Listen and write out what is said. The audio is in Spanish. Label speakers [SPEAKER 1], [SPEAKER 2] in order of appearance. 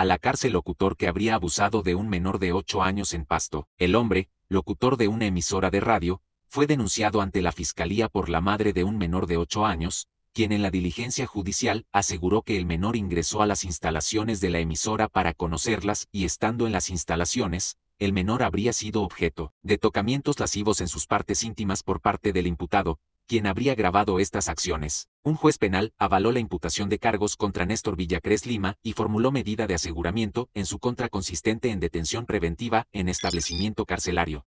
[SPEAKER 1] a la cárcel locutor que habría abusado de un menor de 8 años en Pasto. El hombre, locutor de una emisora de radio, fue denunciado ante la fiscalía por la madre de un menor de 8 años, quien en la diligencia judicial aseguró que el menor ingresó a las instalaciones de la emisora para conocerlas y estando en las instalaciones, el menor habría sido objeto de tocamientos lascivos en sus partes íntimas por parte del imputado, quien habría grabado estas acciones. Un juez penal avaló la imputación de cargos contra Néstor Villacrés Lima y formuló medida de aseguramiento en su contra consistente en detención preventiva en establecimiento carcelario.